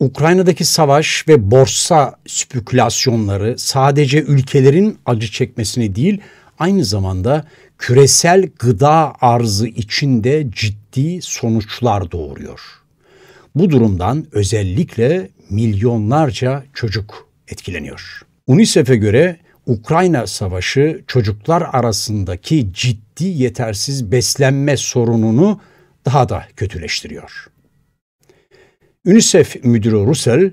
Ukrayna'daki savaş ve borsa spekülasyonları sadece ülkelerin acı çekmesini değil aynı zamanda küresel gıda arzı içinde ciddi sonuçlar doğuruyor. Bu durumdan özellikle milyonlarca çocuk etkileniyor. UNICEF'e göre Ukrayna Savaşı çocuklar arasındaki ciddi yetersiz beslenme sorununu daha da kötüleştiriyor. UNICEF müdürü Russell,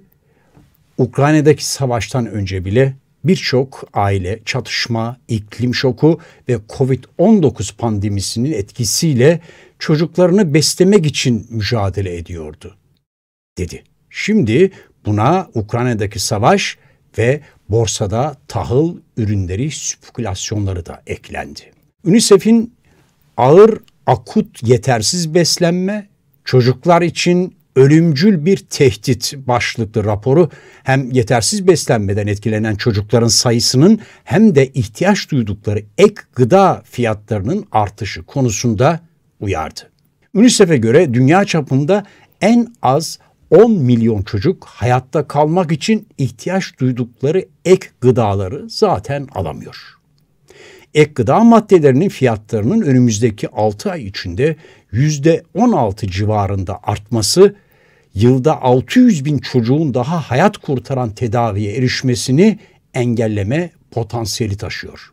Ukrayna'daki savaştan önce bile birçok aile çatışma, iklim şoku ve Covid-19 pandemisinin etkisiyle çocuklarını beslemek için mücadele ediyordu, dedi. Şimdi buna Ukrayna'daki savaş ve borsada tahıl ürünleri spekülasyonları da eklendi. UNICEF'in ağır akut yetersiz beslenme, çocuklar için ölümcül bir tehdit başlıklı raporu hem yetersiz beslenmeden etkilenen çocukların sayısının hem de ihtiyaç duydukları ek gıda fiyatlarının artışı konusunda uyardı. UNICEF'e göre dünya çapında en az 10 milyon çocuk hayatta kalmak için ihtiyaç duydukları ek gıdaları zaten alamıyor. Ek gıda maddelerinin fiyatlarının önümüzdeki 6 ay içinde %16 civarında artması yılda 600 bin çocuğun daha hayat kurtaran tedaviye erişmesini engelleme potansiyeli taşıyor.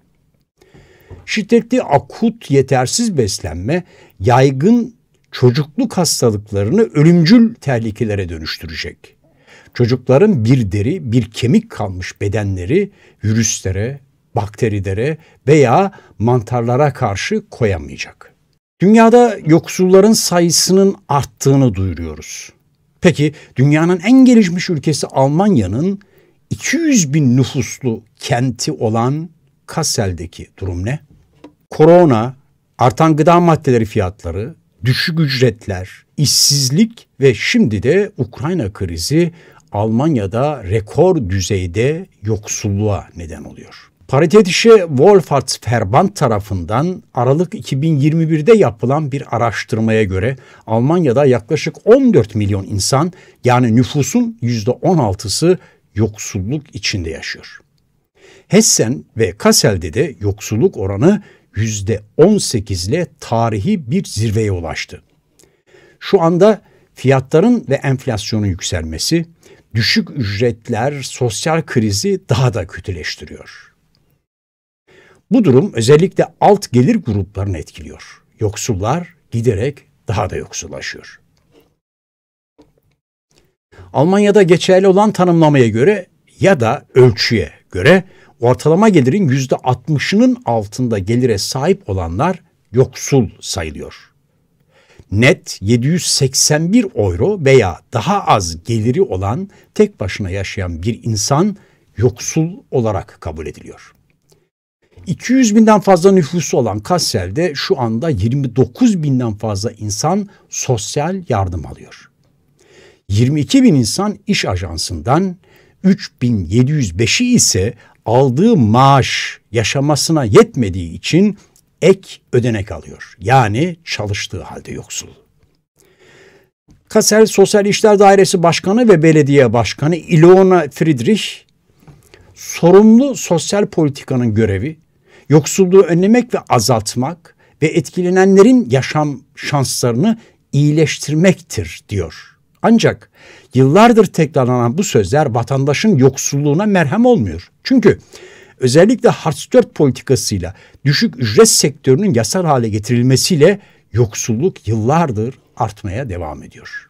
Şiddetli akut yetersiz beslenme yaygın çocukluk hastalıklarını ölümcül tehlikelere dönüştürecek. Çocukların bir deri, bir kemik kalmış bedenleri virüslere, bakterilere veya mantarlara karşı koyamayacak. Dünyada yoksulların sayısının arttığını duyuruyoruz. Peki dünyanın en gelişmiş ülkesi Almanya'nın 200 bin nüfuslu kenti olan Kassel'deki durum ne? Korona, artan gıda maddeleri fiyatları, düşük ücretler, işsizlik ve şimdi de Ukrayna krizi Almanya'da rekor düzeyde yoksulluğa neden oluyor. Paritetische Wohlfahrtsverband tarafından Aralık 2021'de yapılan bir araştırmaya göre Almanya'da yaklaşık 14 milyon insan yani nüfusun %16'sı yoksulluk içinde yaşıyor. Hessen ve Kassel'de de yoksulluk oranı %18 ile tarihi bir zirveye ulaştı. Şu anda fiyatların ve enflasyonun yükselmesi, düşük ücretler sosyal krizi daha da kötüleştiriyor. Bu durum özellikle alt gelir gruplarını etkiliyor. Yoksullar giderek daha da yoksullaşıyor. Almanya'da geçerli olan tanımlamaya göre ya da ölçüye göre ortalama gelirin yüzde %60'ının altında gelire sahip olanlar yoksul sayılıyor. Net 781 euro veya daha az geliri olan tek başına yaşayan bir insan yoksul olarak kabul ediliyor. 200 binden fazla nüfusu olan Kassel'de şu anda 29 binden fazla insan sosyal yardım alıyor. 22 bin insan iş ajansından, 3705'i ise aldığı maaş yaşamasına yetmediği için ek ödenek alıyor. Yani çalıştığı halde yoksul. Kassel Sosyal İşler Dairesi Başkanı ve Belediye Başkanı Ilona Friedrich sorumlu sosyal politikanın görevi yoksulluğu önlemek ve azaltmak ve etkilenenlerin yaşam şanslarını iyileştirmektir diyor. Ancak yıllardır tekrarlanan bu sözler vatandaşın yoksulluğuna merhem olmuyor. Çünkü özellikle Hartz 4 politikasıyla düşük ücret sektörünün yasal hale getirilmesiyle yoksulluk yıllardır artmaya devam ediyor.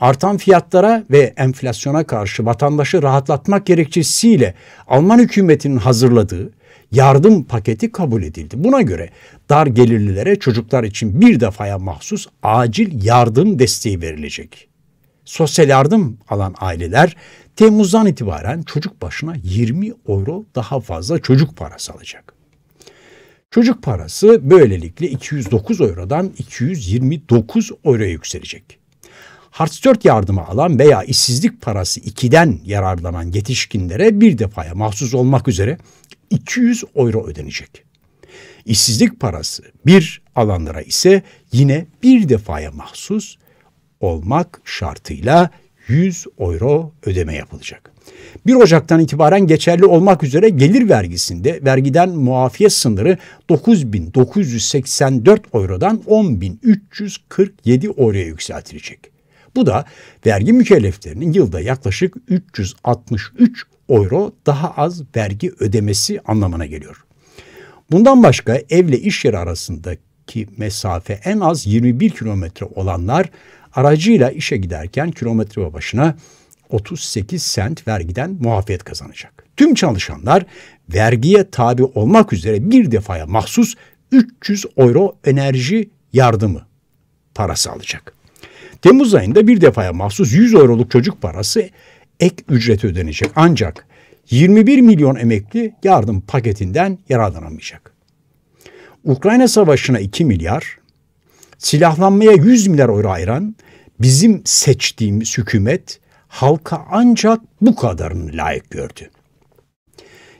Artan fiyatlara ve enflasyona karşı vatandaşı rahatlatmak gerekçesiyle Alman hükümetinin hazırladığı yardım paketi kabul edildi. Buna göre dar gelirlilere çocuklar için bir defaya mahsus acil yardım desteği verilecek. Sosyal yardım alan aileler Temmuz'dan itibaren çocuk başına 20 euro daha fazla çocuk parası alacak. Çocuk parası böylelikle 209 eurodan 229 euroya yükselecek. Hartz 4 yardımı alan veya işsizlik parası 2'den yararlanan yetişkinlere bir defaya mahsus olmak üzere 200 euro ödenecek. İşsizlik parası bir alanlara ise yine bir defaya mahsus olmak şartıyla 100 euro ödeme yapılacak. 1 Ocak'tan itibaren geçerli olmak üzere gelir vergisinde vergiden muafiyet sınırı 9.984 eurodan 10.347 euroya yükseltilecek. Bu da vergi mükelleflerinin yılda yaklaşık 363 euro daha az vergi ödemesi anlamına geliyor. Bundan başka evle iş yeri arasındaki mesafe en az 21 kilometre olanlar aracıyla işe giderken kilometre başına 38 sent vergiden muafiyet kazanacak. Tüm çalışanlar vergiye tabi olmak üzere bir defaya mahsus 300 euro enerji yardımı parası alacak. Temmuz ayında bir defaya mahsus 100 euroluk çocuk parası ek ücret ödenecek. Ancak 21 milyon emekli yardım paketinden yararlanamayacak. Ukrayna Savaşı'na 2 milyar, silahlanmaya 100 milyar euro ayıran bizim seçtiğimiz hükümet halka ancak bu kadarını layık gördü.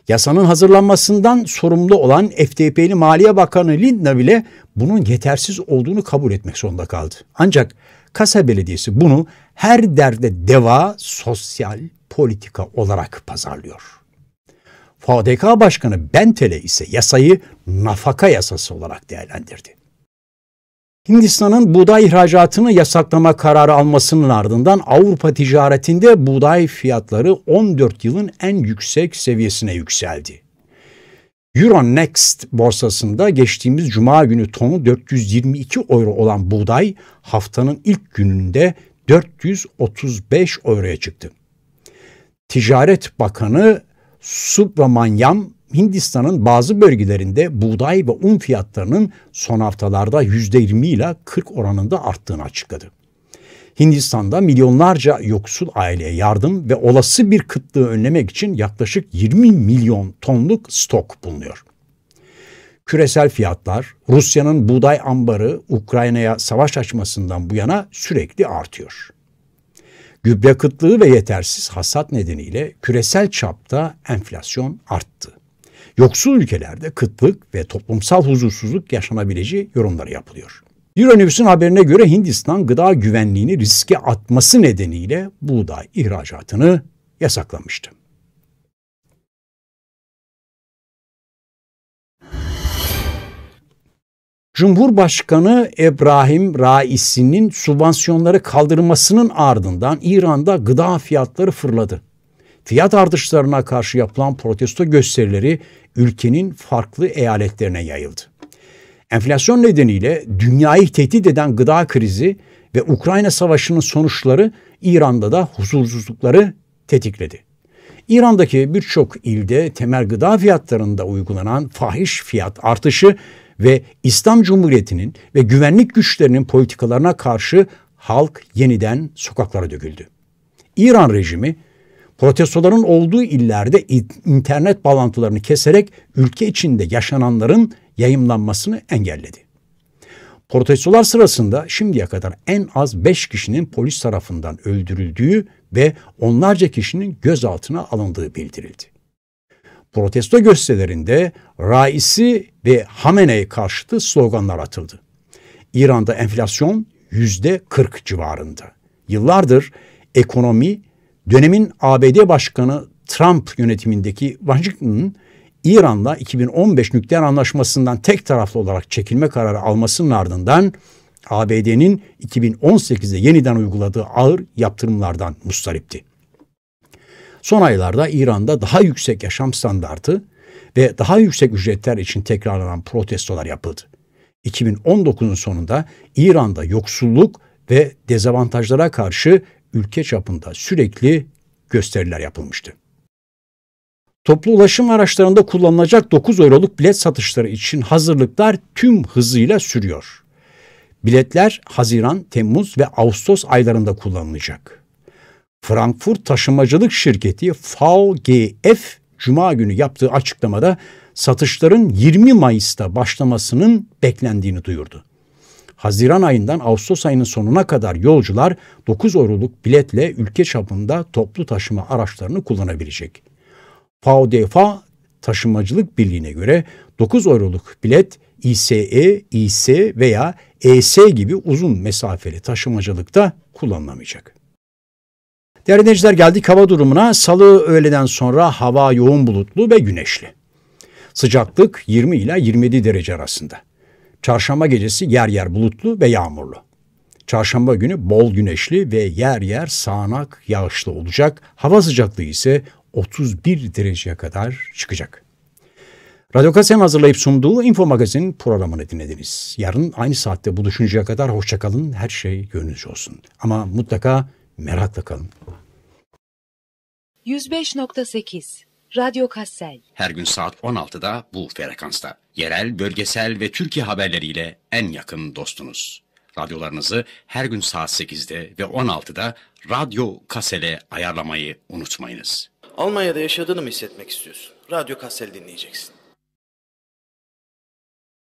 Yasanın hazırlanmasından sorumlu olan FDP'li Maliye Bakanı Lindner bile bunun yetersiz olduğunu kabul etmek zorunda kaldı. Ancak Kasa Belediyesi bunu her derde deva sosyal politika olarak pazarlıyor. FDK Başkanı Bentele ise yasayı nafaka yasası olarak değerlendirdi. Hindistan'ın buğday ihracatını yasaklama kararı almasının ardından Avrupa ticaretinde buğday fiyatları 14 yılın en yüksek seviyesine yükseldi. Euronext borsasında geçtiğimiz cuma günü tonu 422 euro olan buğday haftanın ilk gününde 435 euroya çıktı. Ticaret Bakanı Subramanyam Hindistan'ın bazı bölgelerinde buğday ve un fiyatlarının son haftalarda %20 ile 40 oranında arttığını açıkladı. Hindistan'da milyonlarca yoksul aileye yardım ve olası bir kıtlığı önlemek için yaklaşık 20 milyon tonluk stok bulunuyor. Küresel fiyatlar, Rusya'nın buğday ambarı Ukrayna'ya savaş açmasından bu yana sürekli artıyor. Gübre kıtlığı ve yetersiz hasat nedeniyle küresel çapta enflasyon arttı. Yoksul ülkelerde kıtlık ve toplumsal huzursuzluk yaşanabileceği yorumları yapılıyor. Euronews'un haberine göre Hindistan gıda güvenliğini riske atması nedeniyle buğday ihracatını yasaklamıştı. Cumhurbaşkanı İbrahim Raisi'nin subvansiyonları kaldırmasının ardından İran'da gıda fiyatları fırladı. Fiyat artışlarına karşı yapılan protesto gösterileri ülkenin farklı eyaletlerine yayıldı. Enflasyon nedeniyle dünyayı tehdit eden gıda krizi ve Ukrayna Savaşı'nın sonuçları İran'da da huzursuzlukları tetikledi. İran'daki birçok ilde temel gıda fiyatlarında uygulanan fahiş fiyat artışı ve İslam Cumhuriyeti'nin ve güvenlik güçlerinin politikalarına karşı halk yeniden sokaklara döküldü. İran rejimi protestoların olduğu illerde internet bağlantılarını keserek ülke içinde yaşananların yayınlanmasını engelledi. Protestolar sırasında şimdiye kadar en az 5 kişinin polis tarafından öldürüldüğü ve onlarca kişinin gözaltına alındığı bildirildi. Protesto gösterilerinde raisi ve Hamene'ye karşıtı sloganlar atıldı. İran'da enflasyon yüzde 40 civarında. Yıllardır ekonomi dönemin ABD Başkanı Trump yönetimindeki Washington'ın İran'la 2015 nükleer anlaşmasından tek taraflı olarak çekilme kararı almasının ardından ABD'nin 2018'de yeniden uyguladığı ağır yaptırımlardan mustaripti. Son aylarda İran'da daha yüksek yaşam standartı ve daha yüksek ücretler için tekrarlanan protestolar yapıldı. 2019'un sonunda İran'da yoksulluk ve dezavantajlara karşı ülke çapında sürekli gösteriler yapılmıştı. Toplu ulaşım araçlarında kullanılacak 9 euroluk bilet satışları için hazırlıklar tüm hızıyla sürüyor. Biletler Haziran, Temmuz ve Ağustos aylarında kullanılacak. Frankfurt Taşımacılık Şirketi VGF Cuma günü yaptığı açıklamada satışların 20 Mayıs'ta başlamasının beklendiğini duyurdu. Haziran ayından Ağustos ayının sonuna kadar yolcular 9 euroluk biletle ülke çapında toplu taşıma araçlarını kullanabilecek. FAUDEFA Taşımacılık Birliği'ne göre 9 euroluk bilet İSE, İS veya ES gibi uzun mesafeli taşımacılıkta kullanılamayacak. Değerli dinleyiciler geldik hava durumuna. Salı öğleden sonra hava yoğun bulutlu ve güneşli. Sıcaklık 20 ila 27 derece arasında. Çarşamba gecesi yer yer bulutlu ve yağmurlu. Çarşamba günü bol güneşli ve yer yer sağanak yağışlı olacak. Hava sıcaklığı ise 31 dereceye kadar çıkacak. Radyo Kasem hazırlayıp sunduğu Info Magazin programını dinlediniz. Yarın aynı saatte buluşuncaya kadar hoşçakalın, her şey gönlünüzce olsun. Ama mutlaka merakla kalın. 105.8 Radyo Kassel. Her gün saat 16'da bu frekansta. Yerel, bölgesel ve Türkiye haberleriyle en yakın dostunuz. Radyolarınızı her gün saat 8'de ve 16'da Radyo Kassel'e ayarlamayı unutmayınız. Almanya'da yaşadığını mı hissetmek istiyorsun? Radyo Kassel dinleyeceksin.